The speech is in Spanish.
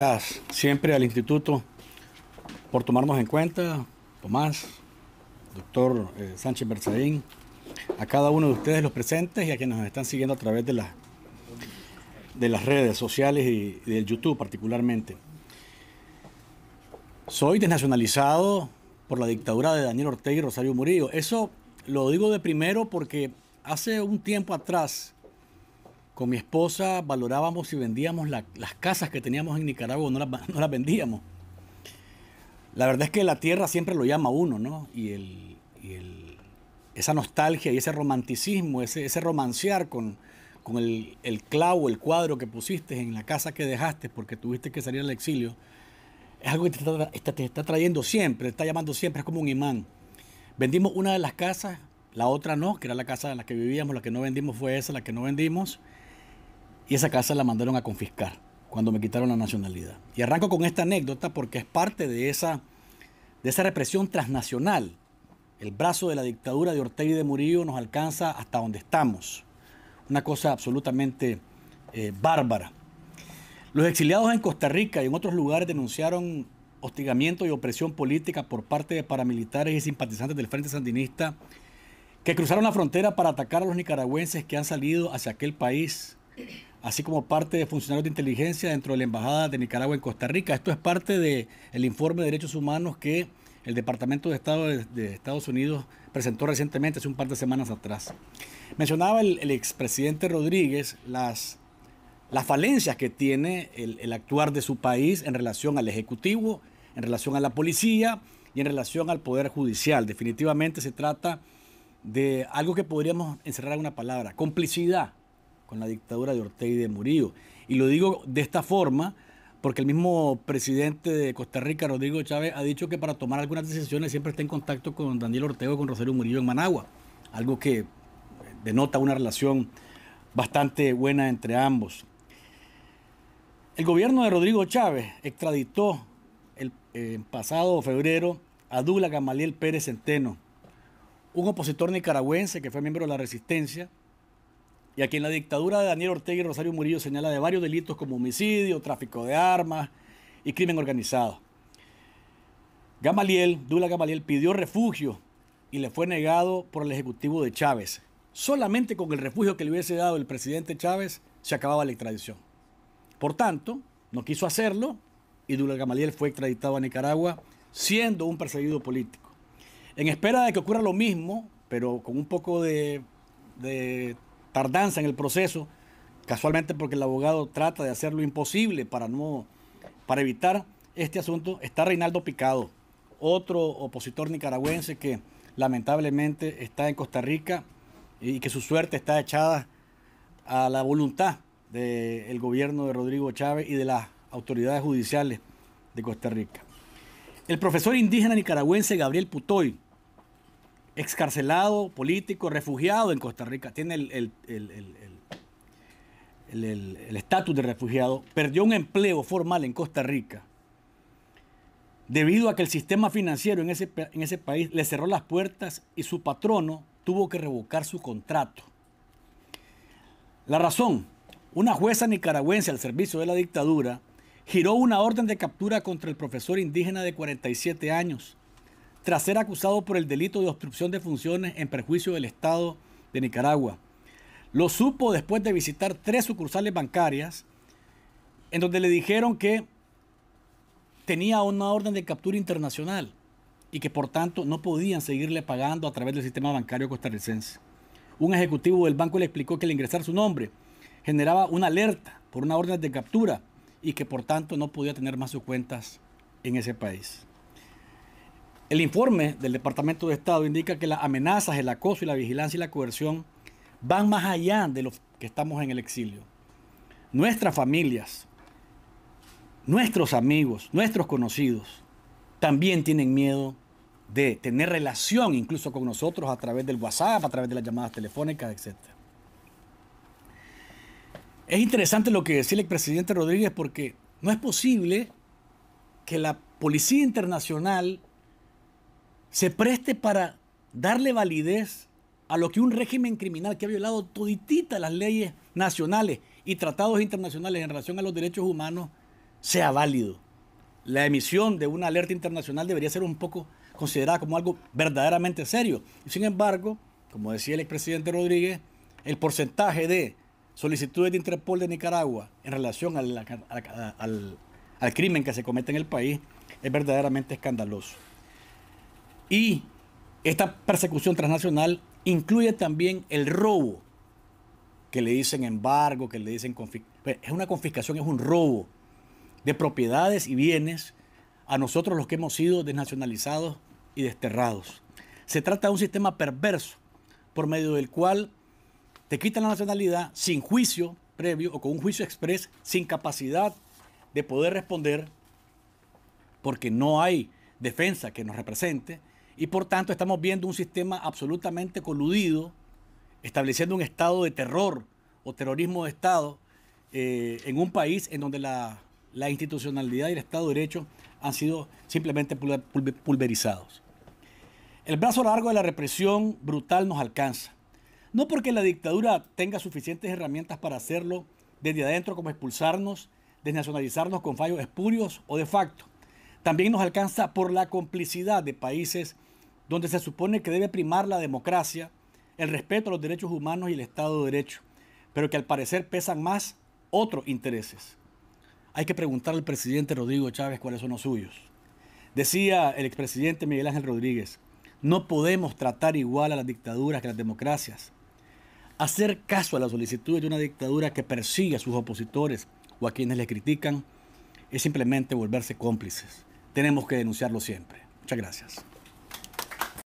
Gracias siempre al instituto por tomarnos en cuenta, Tomás, doctor eh, Sánchez Berzaín, a cada uno de ustedes los presentes y a quienes nos están siguiendo a través de, de las redes sociales y, y del YouTube particularmente. Soy desnacionalizado por la dictadura de Daniel Ortega y Rosario Murillo. Eso lo digo de primero porque hace un tiempo atrás con mi esposa valorábamos si vendíamos las casas que teníamos en Nicaragua no, las, vendíamos. La verdad es que la tierra siempre lo llama uno, ¿no? Y, el, esa nostalgia y ese romanticismo, ese, ese romancear con, con el, clavo, el cuadro que pusiste en la casa que dejaste porque tuviste que salir al exilio, es algo que te está, te está trayendo siempre, te está llamando siempre, es como un imán. Vendimos una de las casas, la otra no, que era la casa en la que vivíamos, la que no vendimos fue esa, la que no vendimos. Y esa casa la mandaron a confiscar cuando me quitaron la nacionalidad. Y arranco con esta anécdota porque es parte de esa, de esa represión transnacional. El brazo de la dictadura de Ortega y de Murillo nos alcanza hasta donde estamos. Una cosa absolutamente eh, bárbara. Los exiliados en Costa Rica y en otros lugares denunciaron hostigamiento y opresión política por parte de paramilitares y simpatizantes del Frente Sandinista que cruzaron la frontera para atacar a los nicaragüenses que han salido hacia aquel país así como parte de funcionarios de inteligencia dentro de la Embajada de Nicaragua en Costa Rica. Esto es parte del informe de derechos humanos que el Departamento de Estado de, Estados Unidos presentó recientemente, hace un par de semanas atrás. Mencionaba el, expresidente Rodríguez las, falencias que tiene el, el actuar de su país en relación al Ejecutivo, en relación a la policía y en relación al Poder Judicial. Definitivamente se trata de algo que podríamos encerrar en una palabra, complicidad con la dictadura de Ortega y de Murillo. Y lo digo de esta forma porque el mismo presidente de Costa Rica, Rodrigo Chávez, ha dicho que para tomar algunas decisiones siempre está en contacto con Daniel Ortega y con Rosario Murillo en Managua, algo que eh, denota una relación bastante buena entre ambos. El gobierno de Rodrigo Chávez extraditó el eh, pasado febrero a Dula Gamaliel Pérez Centeno, un opositor nicaragüense que fue miembro de la resistencia, y a quien la dictadura de Daniel Ortega y Rosario Murillo señala de varios delitos como homicidio, tráfico de armas y crimen organizado. Gamaliel, Dula Gamaliel, pidió refugio y le fue negado por el Ejecutivo de Chávez. Solamente con el refugio que le hubiese dado el presidente Chávez se acababa la extradición. Por tanto, no quiso hacerlo y Dula Gamaliel fue extraditado a Nicaragua siendo un perseguido político. En espera de que ocurra lo mismo, pero con un poco de, de tardanza en el proceso, casualmente porque el abogado trata de hacer lo imposible para, no, para evitar este asunto, está Reinaldo Picado, otro opositor nicaragüense que lamentablemente está en Costa Rica y que su suerte está echada a la voluntad del gobierno de Rodrigo Chávez y de las autoridades judiciales de Costa Rica. El profesor indígena nicaragüense Gabriel Putoy, excarcelado, político, refugiado en Costa Rica, tiene el estatus de refugiado, perdió un empleo formal en Costa Rica debido a que el sistema financiero en ese, en ese país le cerró las puertas y su patrono tuvo que revocar su contrato. La razón, una jueza nicaragüense al servicio de la dictadura giró una orden de captura contra el profesor indígena de 47 años tras ser acusado por el delito de obstrucción de funciones en perjuicio del Estado de Nicaragua. Lo supo después de visitar tres sucursales bancarias en donde le dijeron que tenía una orden de captura internacional y que por tanto no podían seguirle pagando a través del sistema bancario costarricense. Un ejecutivo del banco le explicó que al ingresar su nombre generaba una alerta por una orden de captura y que por tanto no podía tener más sus cuentas en ese país. El informe del Departamento de Estado indica que las amenazas, el acoso y la vigilancia y la coerción van más allá de los que estamos en el exilio. Nuestras familias, nuestros amigos, nuestros conocidos también tienen miedo de tener relación incluso con nosotros a través del WhatsApp, a través de las llamadas telefónicas, etc. Es interesante lo que decía el presidente Rodríguez porque no es posible que la Policía Internacional se preste para darle validez a lo que un régimen criminal que ha violado toditita las leyes nacionales y tratados internacionales en relación a los derechos humanos sea válido. La emisión de una alerta internacional debería ser un poco considerada como algo verdaderamente serio. Sin embargo, como decía el expresidente Rodríguez, el porcentaje de solicitudes de Interpol de Nicaragua en relación al, al crimen que se comete en el país es verdaderamente escandaloso. Y esta persecución transnacional incluye también el robo, que le dicen embargo, que le dicen pues, es una confiscación, es un robo de propiedades y bienes a nosotros los que hemos sido desnacionalizados y desterrados. Se trata de un sistema perverso por medio del cual te quitan la nacionalidad sin juicio previo o con un juicio express, sin capacidad de poder responder porque no hay defensa que nos represente y por tanto estamos viendo un sistema absolutamente coludido, estableciendo un estado de terror o terrorismo de Estado eh, en un país en donde la, la, institucionalidad y el Estado de Derecho han sido simplemente pulverizados. El brazo largo de la represión brutal nos alcanza. No porque la dictadura tenga suficientes herramientas para hacerlo desde adentro, como expulsarnos, desnacionalizarnos con fallos espurios o de facto. También nos alcanza por la complicidad de países donde se supone que debe primar la democracia, el respeto a los derechos humanos y el Estado de Derecho, pero que al parecer pesan más otros intereses. Hay que preguntar al presidente Rodrigo Chávez cuáles son los suyos. Decía el expresidente Miguel Ángel Rodríguez, no podemos tratar igual a las dictaduras que a las democracias. Hacer caso a las solicitudes de una dictadura que persigue a sus opositores o a quienes le critican es simplemente volverse cómplices. Tenemos que denunciarlo siempre. Muchas gracias.